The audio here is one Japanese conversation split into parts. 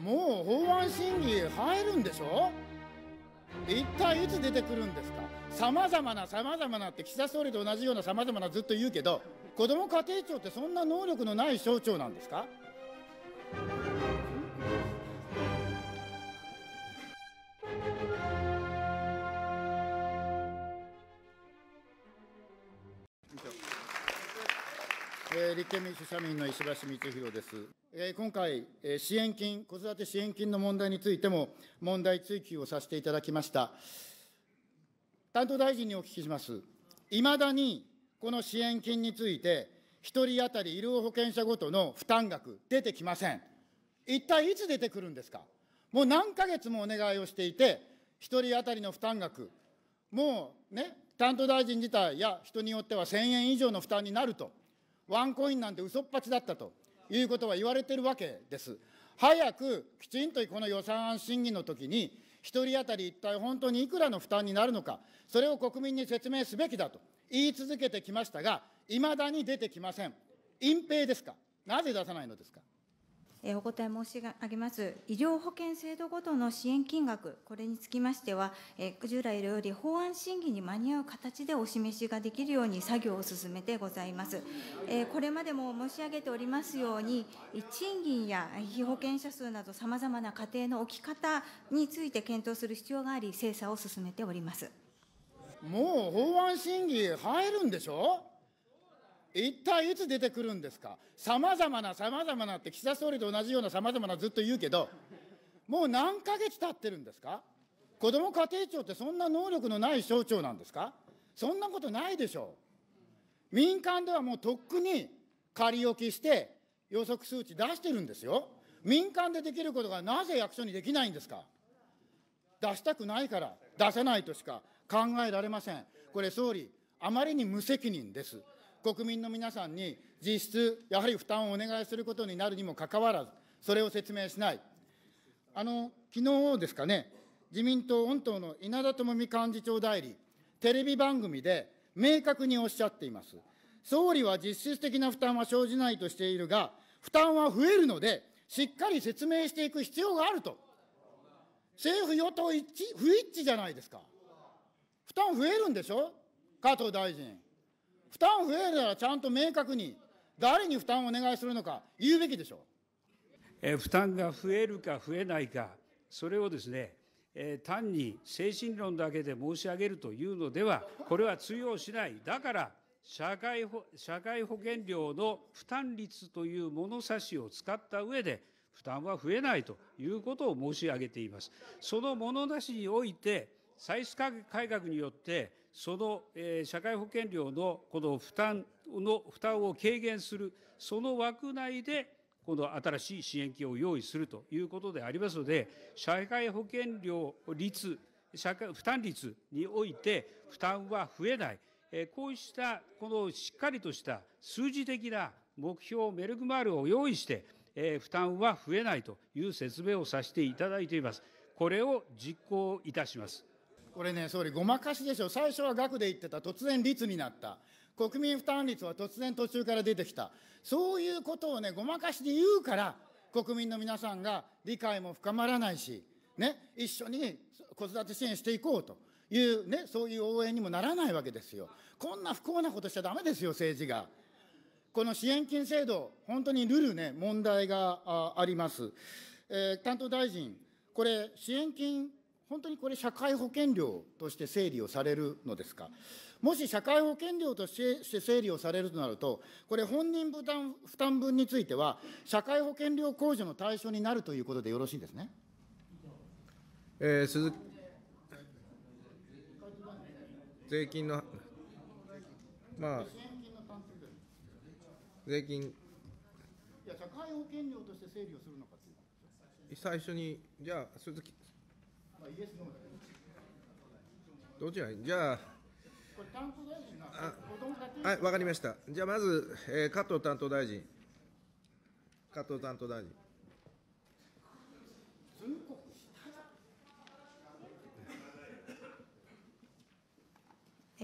もう法案審議入るんでしょ一体いつ出てくるんですかさまざまなさまざまなって岸田総理と同じようなさまざまなずっと言うけど子ども家庭庁ってそんな能力のない省庁なんですか立憲民主・社民の石橋光弘です。今回、支援金、子育て支援金の問題についても、問題追及をさせていただきました。担当大臣にお聞きします。いまだにこの支援金について、1人当たり医療保険者ごとの負担額、出てきません。一体いつ出てくるんですか。もう何ヶ月もお願いをしていて、1人当たりの負担額、もうね、担当大臣自体や人によっては1000円以上の負担になると。ワンコインなんて嘘っぱちだったということは言われてるわけです。早くきちんとこの予算案審議の時に、1人当たり一体本当にいくらの負担になるのか、それを国民に説明すべきだと言い続けてきましたが、いまだに出てきません。隠蔽ですか、なぜ出さないのですか。お答え申し上げます。医療保険制度ごとの支援金額、これにつきましては、従来より法案審議に間に合う形でお示しができるように作業を進めてございます。これまでも申し上げておりますように、賃金や被保険者数など、さまざまな家庭の置き方について検討する必要があり、精査を進めております。もう法案審議入るんでしょ一体いつ出てくるんですか、さまざまな、さまざまなって、岸田総理と同じようなさまざまなずっと言うけど、もう何ヶ月経ってるんですか、子ども家庭庁ってそんな能力のない省庁なんですか、そんなことないでしょう、民間ではもうとっくに仮置きして、予測数値出してるんですよ、民間でできることがなぜ役所にできないんですか。出したくないから、出さないとしか考えられません。これ、総理、あまりに無責任です。国民の皆さんに実質、やはり負担をお願いすることになるにもかかわらず、それを説明しない。あの、昨日ですかね、自民党御党の稲田朋美幹事長代理、テレビ番組で明確におっしゃっています。総理は実質的な負担は生じないとしているが、負担は増えるので、しっかり説明していく必要があると。政府与党一致、不一致じゃないですか。負担増えるんでしょ加藤大臣。負担増えるならちゃんと明確に、誰に負担をお願いするのか、言うべきでしょう。負担が増えるか増えないか、それをですね、えー、単に精神論だけで申し上げるというのでは、これは通用しない。だから社会保、社会保険料の負担率という物差しを使った上で、負担は増えないということを申し上げています。その物差しにおいて、歳出改革によって、その社会保険料のこの負担の、負担を軽減する、その枠内で、この新しい支援金を用意するということでありますので、社会保険料率、社会負担率において、負担は増えない。こうしたこのしっかりとした数字的な目標メルクマールを用意して、負担は増えないという説明をさせていただいています。これを実行いたします。これね、総理、ごまかしでしょ、最初は額で言ってた、突然率になった、国民負担率は突然途中から出てきた、そういうことをね、ごまかしで言うから、国民の皆さんが理解も深まらないし、ね、一緒に子育て支援していこうという、ね、そういう応援にもならないわけですよ。こんな不幸なことしちゃだめですよ、政治が。この支援金制度、本当にルルね、問題があります。えー、担当大臣、これ、支援金本当にこれ、社会保険料として整理をされるのですか、もし社会保険料として整理をされるとなると、これ、本人負担負担分については、社会保険料控除の対象になるということでよろしいですね。えー、鈴木税金の、まあ、税金。いや、社会保険料として整理をするのかという最初に、じゃあ、鈴木どちらじゃあ、あはい、わかりました。じゃあ、まず、えー、加藤担当大臣。加藤担当大臣。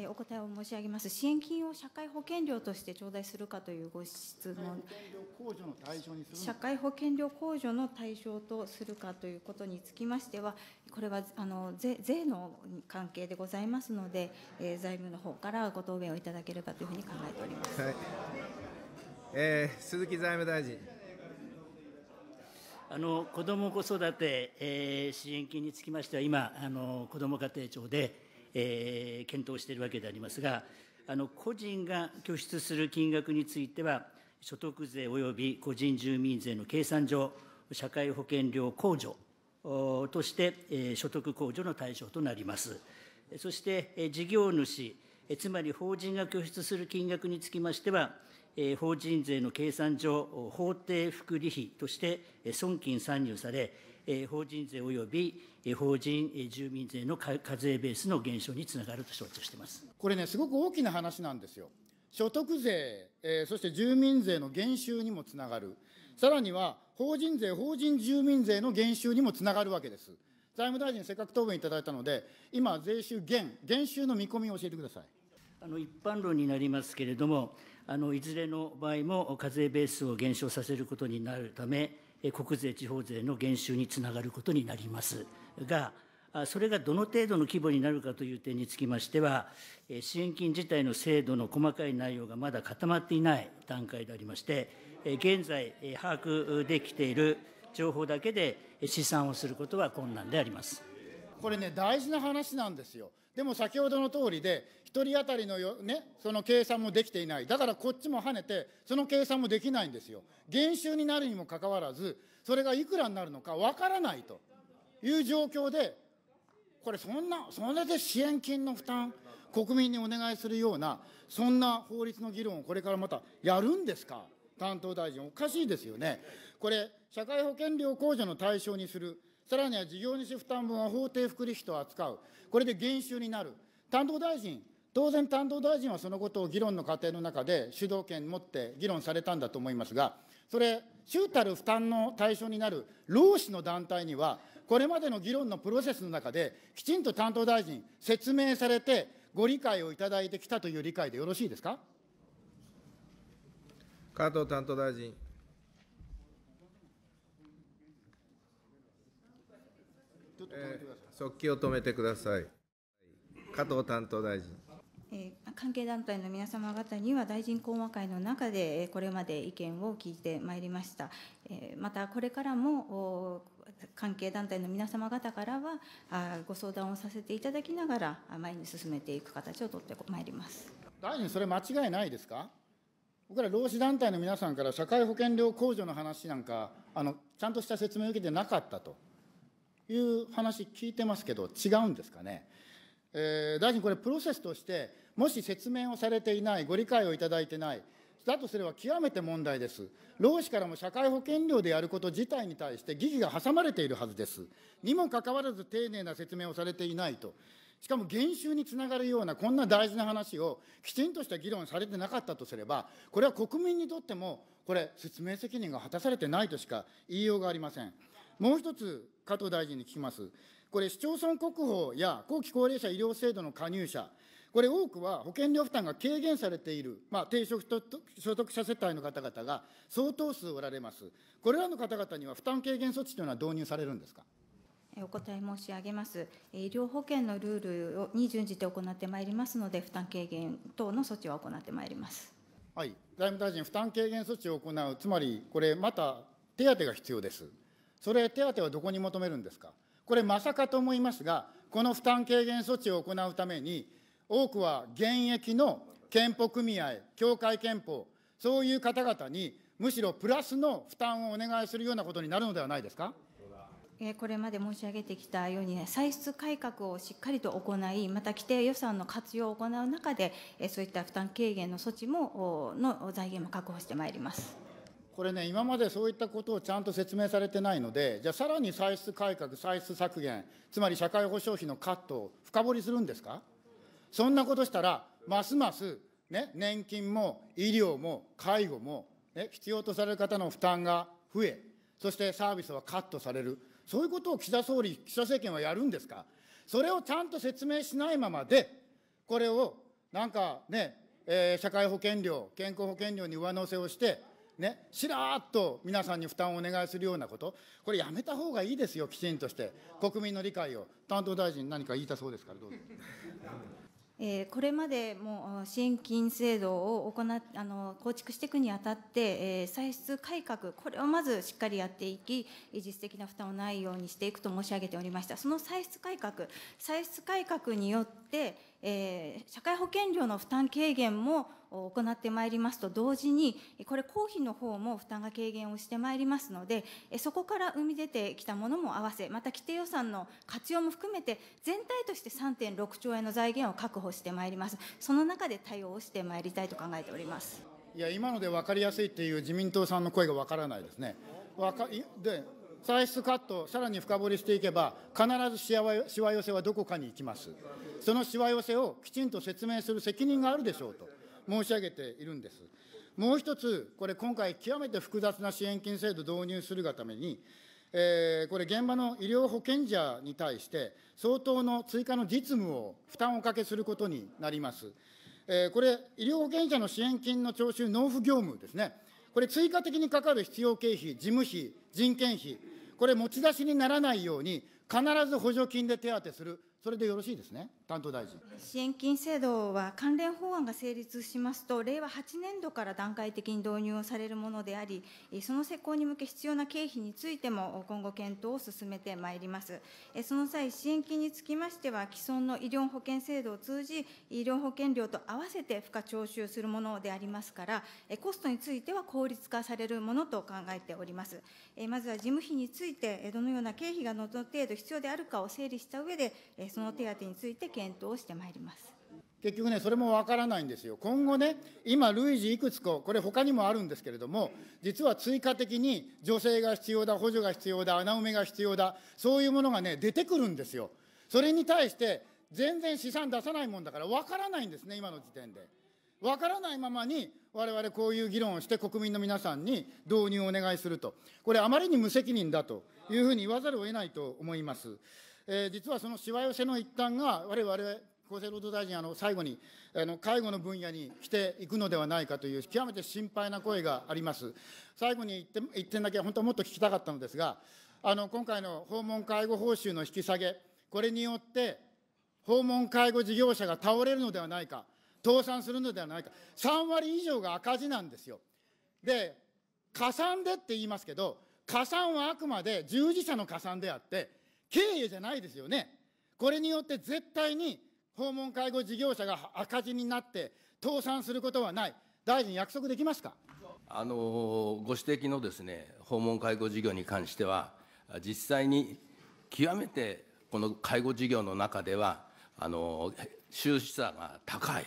えお答えを申し上げます、支援金を社会保険料として頂戴するかというご質問、社会保険料控除の対象とするかということにつきましては、これはあの税税の関係でございますので、えー、財務の方からご答弁をいただければというふうに考えております、はい、えー、鈴木財務大臣。あの子ども・子育て、えー、支援金につきましては、今、あの子ども家庭庁で、えー、検討しているわけでありますが、あの個人が拠出する金額については、所得税及び個人住民税の計算上、社会保険料控除として、えー、所得控除の対象となります。そして、えー、事業主、えー、つまり法人が拠出する金額につきましては、法人税の計算上、法定福利費として損金算入され、法人税および法人住民税の課税ベースの減少につながると承知してますこれね、すごく大きな話なんですよ。所得税、えー、そして住民税の減収にもつながる、さらには法人税、法人住民税の減収にもつながるわけです。財務大臣、せっかく答弁いただいたので、今、税収減、減収の見込みを教えてください。あの一般論になりますけれども、あのいずれの場合も課税ベースを減少させることになるため、国税、地方税の減収につながることになりますが、それがどの程度の規模になるかという点につきましては、支援金自体の制度の細かい内容がまだ固まっていない段階でありまして、現在、把握できている情報だけで試算をすることは困難であります。これね、大事な話なんですよ。でも先ほどの通りで、1人当たりのよ、ね、その計算もできていない、だからこっちも跳ねて、その計算もできないんですよ。減収になるにもかかわらず、それがいくらになるのか分からないという状況で、これ、そんな、それで支援金の負担、国民にお願いするような、そんな法律の議論をこれからまたやるんですか、担当大臣、おかしいですよね。これ、社会保険料控除の対象にするさらには事業主負担分は法定福利費と扱う、これで減収になる、担当大臣、当然担当大臣はそのことを議論の過程の中で主導権持って議論されたんだと思いますが、それ、中たる負担の対象になる労使の団体には、これまでの議論のプロセスの中で、きちんと担当大臣、説明されて、ご理解をいただいてきたという理解でよろしいですか。加藤担当大臣。速記を止めてください。加藤担当大臣。えー、関係団体の皆様方には大臣講和会の中でこれまで意見を聞いてまいりました。えー、またこれからも関係団体の皆様方からはあご相談をさせていただきながら前に進めていく形をとってまいります。大臣それ間違いないですか。僕ら労使団体の皆さんから社会保険料控除の話なんかあのちゃんとした説明を受けてなかったと。いう話聞いてますけど、違うんですかね。えー、大臣、これ、プロセスとして、もし説明をされていない、ご理解をいただいてない、だとすれば極めて問題です。労使からも社会保険料でやること自体に対して疑義が挟まれているはずです。にもかかわらず丁寧な説明をされていないと。しかも減収につながるようなこんな大事な話をきちんとした議論されてなかったとすれば、これは国民にとっても、これ、説明責任が果たされてないとしか言いようがありません。もう一つ、加藤大臣に聞きます。これ、市町村国保や後期高齢者医療制度の加入者、これ、多くは保険料負担が軽減されている、まあ、低所得者世帯の方々が相当数おられます。これらの方々には負担軽減措置というのは導入されるんですか。お答え申し上げます。医療保険のルールをに準じて行ってまいりますので、負担軽減等の措置を行ってまいります。はい、財務大臣、負担軽減措置を行う、つまりこれ、また手当が必要です。それ、手当はどこに求めるんですか。これ、まさかと思いますが、この負担軽減措置を行うために、多くは現役の憲法組合、協会憲法、そういう方々に、むしろプラスの負担をお願いするようなことになるのではないですか。これまで申し上げてきたように、ね、歳出改革をしっかりと行い、また規定予算の活用を行う中で、そういった負担軽減の措置もの財源も確保してまいります。これね、今までそういったことをちゃんと説明されてないので、じゃあ、さらに歳出改革、歳出削減、つまり社会保障費のカットを深掘りするんですか、そんなことしたら、ますます、ね、年金も医療も介護も、ね、必要とされる方の負担が増え、そしてサービスはカットされる、そういうことを岸田総理、岸田政権はやるんですか、それをちゃんと説明しないままで、これをなんかね、えー、社会保険料、健康保険料に上乗せをして、ね、しらーっと皆さんに負担をお願いするようなこと、これやめたほうがいいですよ、きちんとして、国民の理解を、担当大臣、何か言いたそうですから、どうぞ。えこれまでも支援金制度を行あの構築していくにあたって、え歳出改革、これをまずしっかりやっていき、実質的な負担をないようにしていくと申し上げておりました、その歳出改革、歳出改革によって、えー、社会保険料の負担軽減も行ってまいりますと同時に、これ、公費の方も負担が軽減をしてまいりますので、そこから生み出てきたものも合わせ、また規定予算の活用も含めて、全体として3.6兆円の財源を確保してまいります。その中で対応をしてまいりたいと考えております。いや、今ので分かりやすいっていう自民党さんの声が分からないですね。かで歳出カット、さらに深掘りしていけば、必ずしわ寄せはどこかに行きます。そのしわ寄せをきちんと説明する責任があるでしょうと申し上げているんです。もう一つ、これ、今回、極めて複雑な支援金制度導入するがために、えー、これ、現場の医療保険者に対して、相当の追加の実務を、負担をおかけすることになります。えー、これ、医療保険者の支援金の徴収納付業務ですね、これ、追加的にかかる必要経費、事務費、人件費、これ、持ち出しにならないように、必ず補助金で手当てする、それでよろしいですね。担当大臣支援金制度は関連法案が成立しますと、令和8年度から段階的に導入をされるものであり、その施行に向け必要な経費についても今後、検討を進めてまいります。その際、支援金につきましては、既存の医療保険制度を通じ、医療保険料と合わせて付加徴収するものでありますから、コストについては効率化されるものと考えております。まずは事務費について、どのような経費がどの程度必要であるかを整理した上で、その手当について検討してまいります。結局ね、それもわからないんですよ。今後ね、今、類似いくつか、これ他にもあるんですけれども、実は追加的に助成が必要だ、補助が必要だ、穴埋めが必要だ、そういうものがね、出てくるんですよ。それに対して、全然試算出さないもんだから、わからないんですね、今の時点で。わからないままに、われわれこういう議論をして国民の皆さんに導入をお願いすると。これあまりに無責任だというふうに言わざるを得ないと思います。えー、実はそのしわ寄せの一端が、我々厚生労働大臣、あの最後にあの、介護の分野に来ていくのではないかという、極めて心配な声があります。最後に1点 ,1 点だけ、本当はもっと聞きたかったのですが、あの今回の訪問介護報酬の引き下げ、これによって、訪問介護事業者が倒れるのではないか、倒産するのではないか、3割以上が赤字なんですよ。で、加算でって言いますけど、加算はあくまで従事者の加算であって、経営じゃないですよね。これによって絶対に訪問介護事業者が赤字になって倒産することはない。大臣、約束できますかあのご指摘のですね訪問介護事業に関しては、実際に極めてこの介護事業の中では、あの収支差が高い、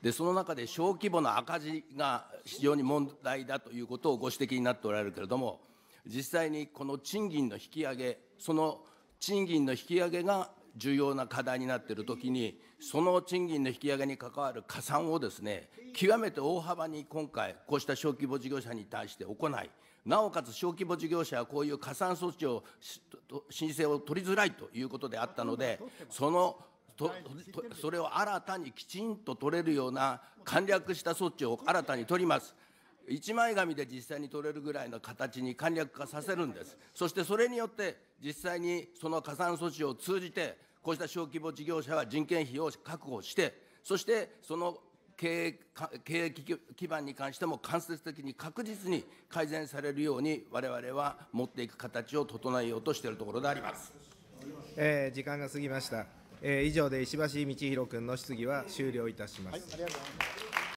でその中で小規模の赤字が非常に問題だということをご指摘になっておられるけれども、実際にこの賃金の引き上げ、その賃金の引き上げが重要な課題になっているときに、その賃金の引き上げに関わる加算をですね、極めて大幅に今回、こうした小規模事業者に対して行い、なおかつ小規模事業者はこういう加算措置を申請を取りづらいということであったので、そのとそれを新たにきちんと取れるような簡略した措置を新たに取ります。一枚紙で実際に取れるぐらいの形に簡略化させるんです。そしてそれによって実際にその加算措置を通じて、こうした小規模事業者は人件費を確保して、そしてその経営経営基盤に関しても間接的に確実に改善されるように、われわれは持っていく形を整えようとしているところであります、えー、時間が過ぎました、え以上で石橋道宏君の質疑は終了いたします。はい